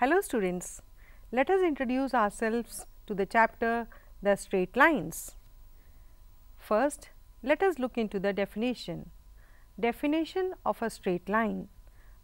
Hello students, let us introduce ourselves to the chapter the straight lines. First, let us look into the definition. Definition of a straight line.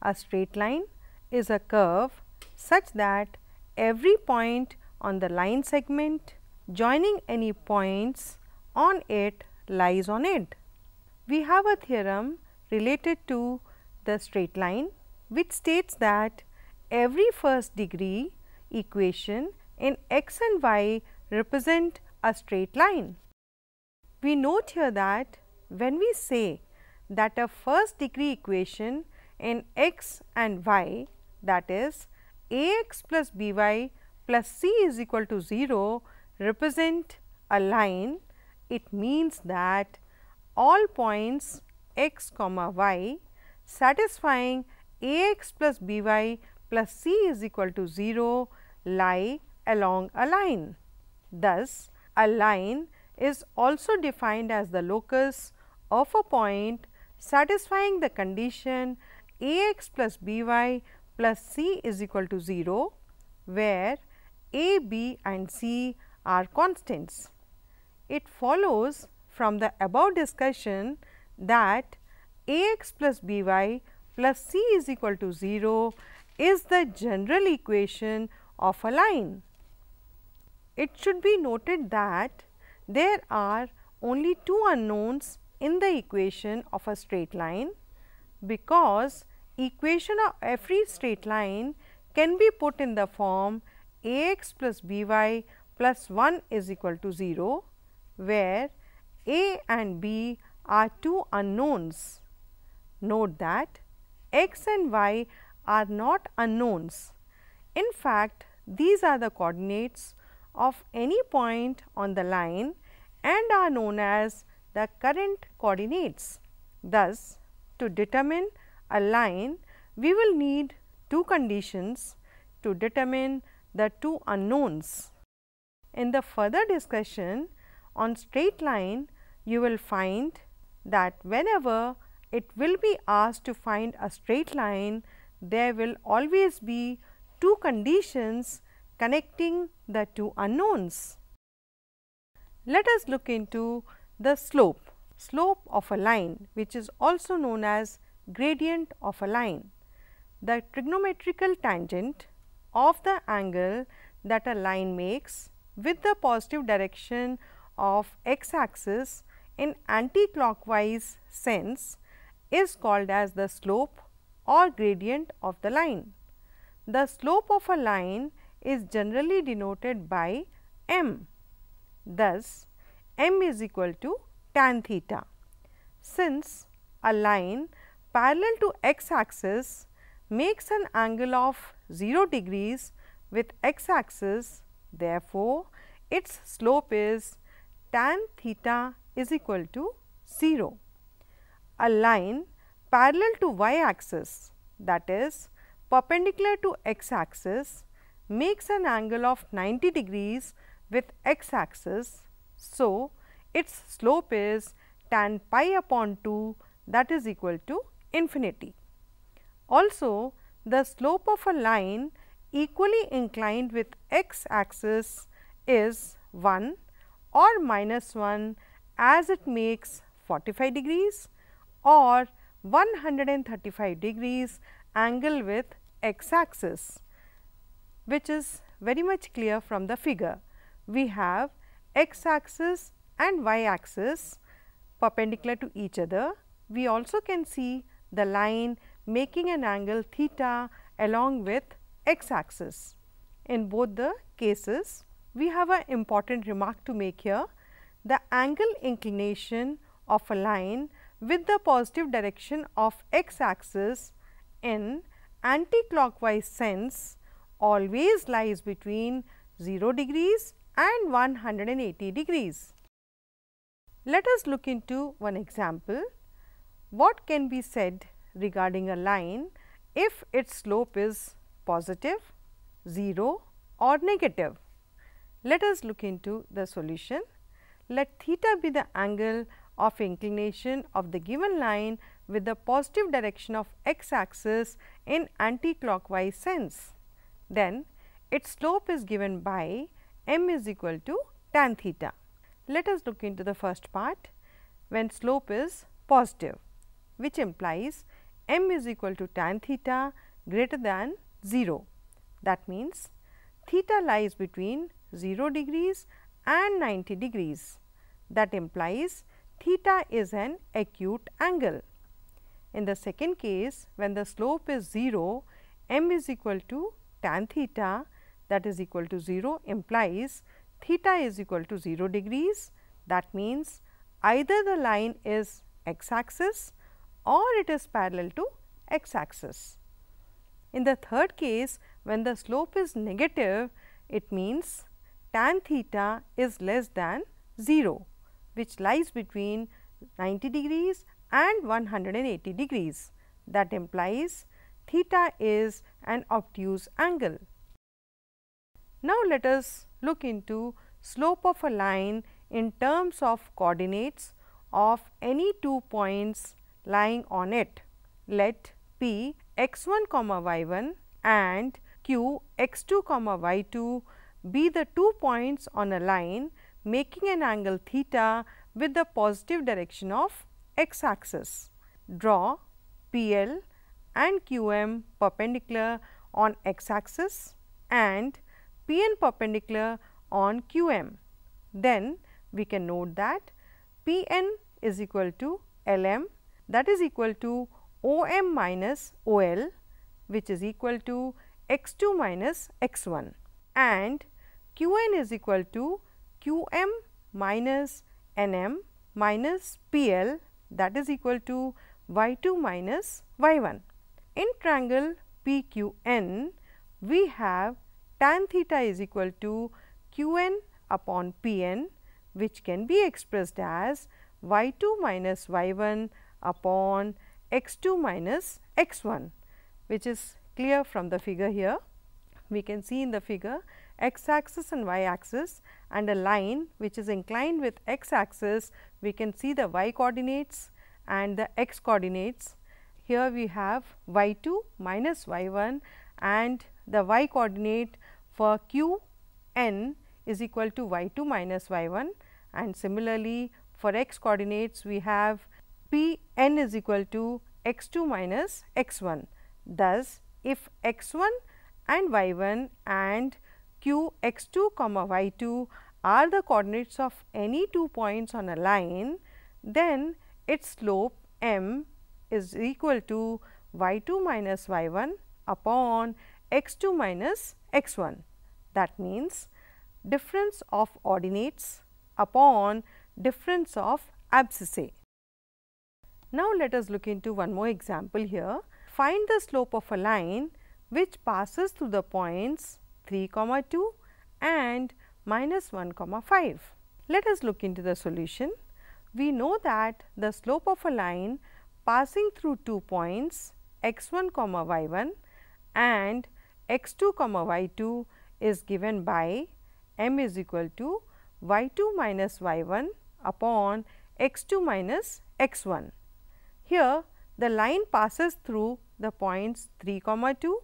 A straight line is a curve such that every point on the line segment joining any points on it lies on it. We have a theorem related to the straight line which states that every first degree equation in x and y represent a straight line. We note here that when we say that a first degree equation in x and y that is ax plus by plus c is equal to 0 represent a line, it means that all points x comma y satisfying ax plus by plus c is equal to 0 lie along a line. Thus, a line is also defined as the locus of a point satisfying the condition Ax plus By plus C is equal to 0, where A, B and C are constants. It follows from the above discussion that Ax plus By plus C is equal to 0 is the general equation of a line. It should be noted that there are only two unknowns in the equation of a straight line because equation of every straight line can be put in the form ax plus by plus 1 is equal to 0 where a and b are two unknowns. Note that x and y are not unknowns. In fact, these are the coordinates of any point on the line and are known as the current coordinates. Thus, to determine a line, we will need two conditions to determine the two unknowns. In the further discussion on straight line, you will find that whenever it will be asked to find a straight line, there will always be two conditions connecting the two unknowns. Let us look into the slope, slope of a line which is also known as gradient of a line. The trigonometrical tangent of the angle that a line makes with the positive direction of x axis in anti-clockwise sense is called as the slope or gradient of the line. The slope of a line is generally denoted by m. Thus, m is equal to tan theta. Since a line parallel to x axis makes an angle of 0 degrees with x axis, therefore, its slope is tan theta is equal to 0. A line parallel to y axis that is perpendicular to x axis makes an angle of 90 degrees with x axis. So, its slope is tan pi upon 2 that is equal to infinity. Also, the slope of a line equally inclined with x axis is 1 or minus 1 as it makes 45 degrees or 135 degrees angle with x axis which is very much clear from the figure. We have x axis and y axis perpendicular to each other. We also can see the line making an angle theta along with x axis. In both the cases, we have an important remark to make here. The angle inclination of a line with the positive direction of x axis in anti-clockwise sense always lies between 0 degrees and 180 degrees. Let us look into one example. What can be said regarding a line if its slope is positive, 0 or negative? Let us look into the solution. Let theta be the angle of inclination of the given line with the positive direction of x axis in anticlockwise sense. Then its slope is given by m is equal to tan theta. Let us look into the first part when slope is positive which implies m is equal to tan theta greater than 0. That means, theta lies between 0 degrees and 90 degrees. That implies theta is an acute angle. In the second case, when the slope is 0, m is equal to tan theta that is equal to 0 implies theta is equal to 0 degrees. That means, either the line is x axis or it is parallel to x axis. In the third case, when the slope is negative, it means tan theta is less than 0 which lies between 90 degrees and 180 degrees. That implies theta is an obtuse angle. Now, let us look into slope of a line in terms of coordinates of any two points lying on it. Let P x 1 comma y 1 and q x 2 comma y 2 be the two points on a line making an angle theta with the positive direction of x axis. Draw PL and QM perpendicular on x axis and PN perpendicular on QM. Then we can note that PN is equal to LM that is equal to OM minus OL which is equal to x2 minus x1 and Qn is equal to Qm minus Nm minus PL that is equal to y2 minus y1. In triangle PQN, we have tan theta is equal to Qn upon Pn which can be expressed as y2 minus y1 upon x2 minus x1 which is clear from the figure here. We can see in the figure x axis and y axis and a line which is inclined with x axis we can see the y coordinates and the x coordinates. Here we have y 2 minus y 1 and the y coordinate for q n is equal to y 2 minus y 1 and similarly for x coordinates we have p n is equal to x 2 minus x 1. Thus, if x 1 and y 1 and q x 2 comma y 2 are the coordinates of any two points on a line, then its slope m is equal to y 2 minus y 1 upon x 2 minus x 1. That means, difference of ordinates upon difference of abscissae. Now, let us look into one more example here. Find the slope of a line which passes through the points 3 comma 2 and minus 1 comma 5. Let us look into the solution. We know that the slope of a line passing through two points x 1 comma y 1 and x 2 comma y 2 is given by m is equal to y 2 minus y 1 upon x 2 minus x 1. Here the line passes through the points 3 comma 2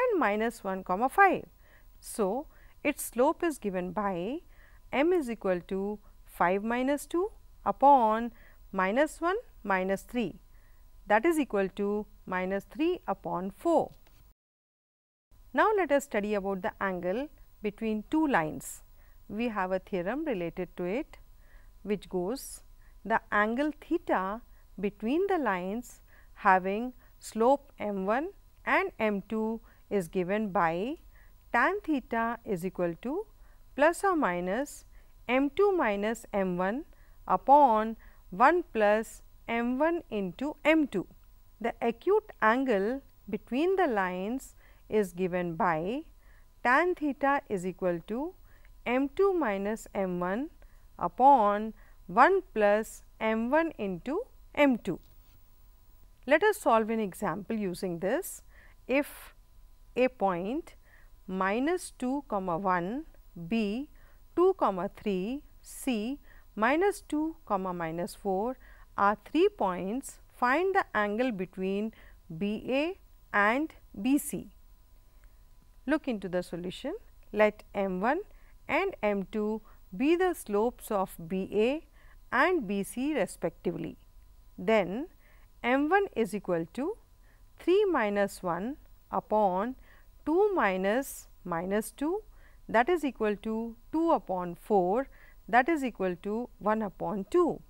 and minus 1 comma 5. So, its slope is given by m is equal to 5 minus 2 upon minus 1 minus 3 that is equal to minus 3 upon 4. Now, let us study about the angle between two lines. We have a theorem related to it which goes the angle theta between the lines having slope m 1 and m 2 is given by tan theta is equal to plus or minus m 2 minus m 1 upon 1 plus m 1 into m 2. The acute angle between the lines is given by tan theta is equal to m 2 minus m 1 upon 1 plus m 1 into m 2. Let us solve an example using this. If a point minus 2 comma 1, B 2 comma 3, C minus 2 comma minus 4 are three points find the angle between BA and BC. Look into the solution let M1 and M2 be the slopes of BA and BC respectively. Then M1 is equal to 3 minus 1 upon 2 minus minus 2 that is equal to 2 upon 4 that is equal to 1 upon 2.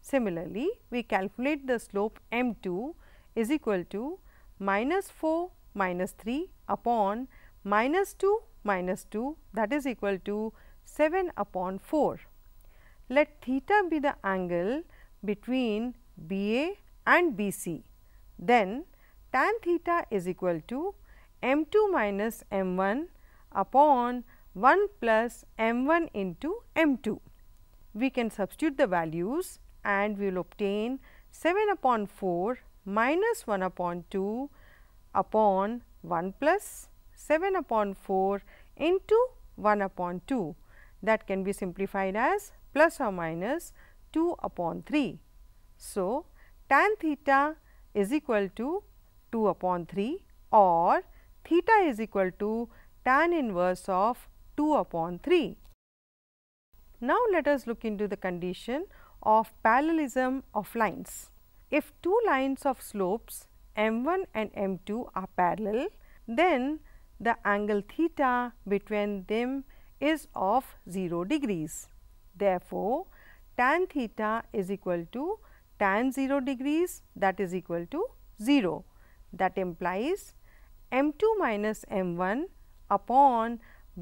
Similarly, we calculate the slope m 2 is equal to minus 4 minus 3 upon minus 2 minus 2 that is equal to 7 upon 4. Let theta be the angle between BA and BC. Then tan theta is equal to m 2 minus m 1 upon 1 plus m 1 into m 2. We can substitute the values and we will obtain 7 upon 4 minus 1 upon 2 upon 1 plus 7 upon 4 into 1 upon 2 that can be simplified as plus or minus 2 upon 3. So, tan theta is equal to 2 upon 3 or theta is equal to tan inverse of 2 upon 3. Now, let us look into the condition of parallelism of lines. If two lines of slopes m 1 and m 2 are parallel, then the angle theta between them is of 0 degrees. Therefore, tan theta is equal to tan 0 degrees that is equal to 0 that implies m 2 minus m 1 upon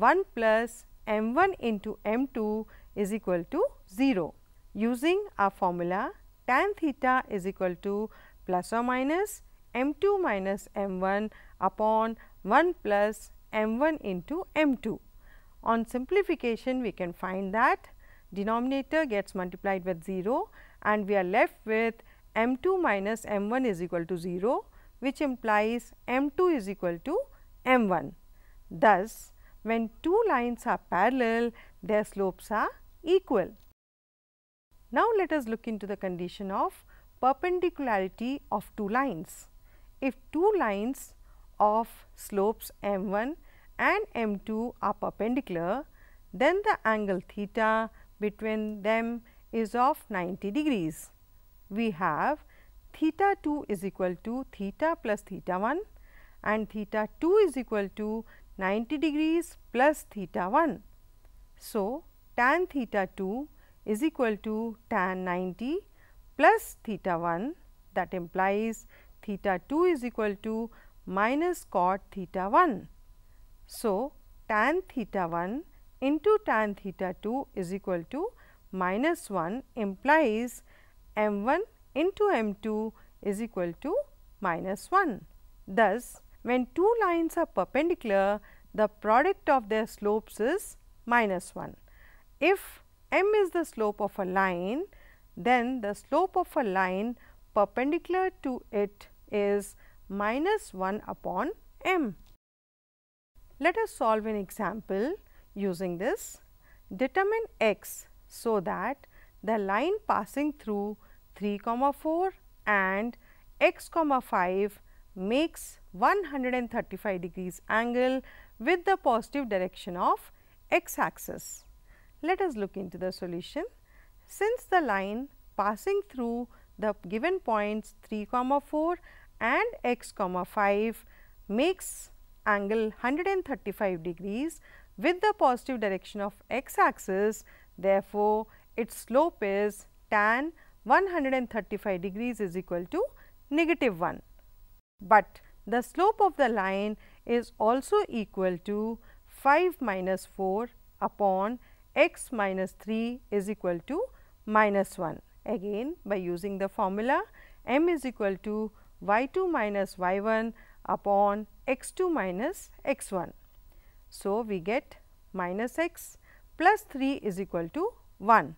1 plus m 1 into m 2 is equal to 0 using our formula tan theta is equal to plus or minus m 2 minus m 1 upon 1 plus m 1 into m 2. On simplification we can find that denominator gets multiplied with 0 and we are left with m 2 minus m 1 is equal to 0 which implies m 2 is equal to m 1. Thus, when two lines are parallel, their slopes are equal. Now, let us look into the condition of perpendicularity of two lines. If two lines of slopes m 1 and m 2 are perpendicular, then the angle theta between them is of 90 degrees. We have theta 2 is equal to theta plus theta 1 and theta 2 is equal to 90 degrees plus theta 1. So, tan theta 2 is equal to tan 90 plus theta 1 that implies theta 2 is equal to minus cot theta 1. So, tan theta 1 into tan theta 2 is equal to minus 1 implies m 1 into M2 is equal to minus 1. Thus, when two lines are perpendicular, the product of their slopes is minus 1. If m is the slope of a line, then the slope of a line perpendicular to it is minus 1 upon m. Let us solve an example using this. Determine x so that the line passing through 3 comma 4 and x comma 5 makes 135 degrees angle with the positive direction of x axis. Let us look into the solution. Since the line passing through the given points 3 comma 4 and x comma 5 makes angle 135 degrees with the positive direction of x axis. Therefore, its slope is tan 135 degrees is equal to negative 1. But the slope of the line is also equal to 5 minus 4 upon x minus 3 is equal to minus 1. Again by using the formula m is equal to y 2 minus y 1 upon x 2 minus x 1. So, we get minus x plus 3 is equal to 1.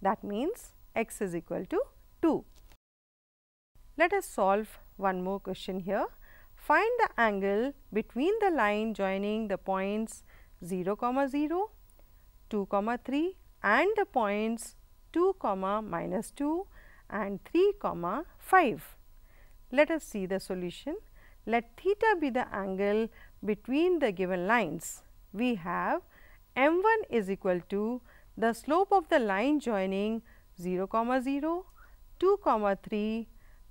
That means, x is equal to 2. Let us solve one more question here. Find the angle between the line joining the points 0 comma 0, 2 comma 3 and the points 2 comma minus 2 and 3 comma 5. Let us see the solution. Let theta be the angle between the given lines. We have m 1 is equal to the slope of the line joining 0 comma 0, 2 comma 3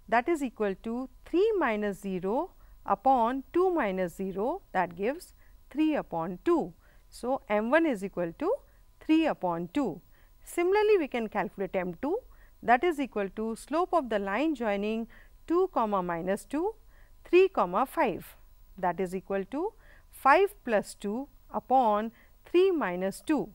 that is equal to 3 minus 0 upon 2 minus 0 that gives 3 upon 2. So, m 1 is equal to 3 upon 2. Similarly, we can calculate m 2 that is equal to slope of the line joining 2 comma minus 2 3 comma 5 that is equal to 5 plus 2 upon 3 minus 2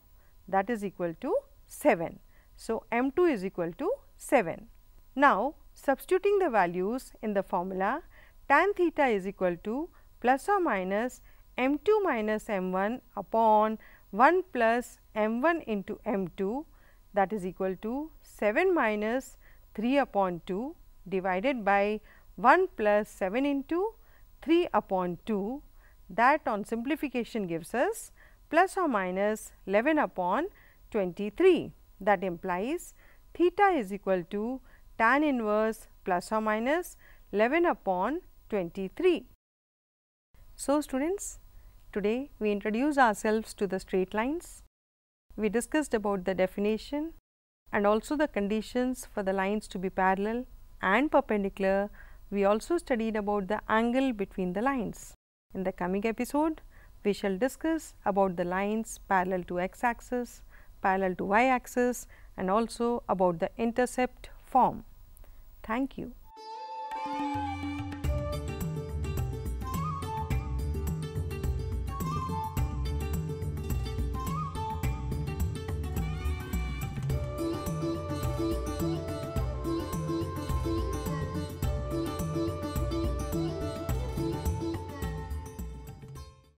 that is equal to 7. So, m 2 is equal to 7. Now, substituting the values in the formula tan theta is equal to plus or minus m 2 minus m 1 upon 1 plus m 1 into m 2 that is equal to 7 minus 3 upon 2 divided by 1 plus 7 into 3 upon 2 that on simplification gives us plus or minus 11 upon 23 that implies theta is equal to tan inverse plus or minus 11 upon 23. So, students today we introduce ourselves to the straight lines. We discussed about the definition and also the conditions for the lines to be parallel and perpendicular. We also studied about the angle between the lines. In the coming episode, we shall discuss about the lines parallel to x axis parallel to y axis and also about the intercept form. Thank you.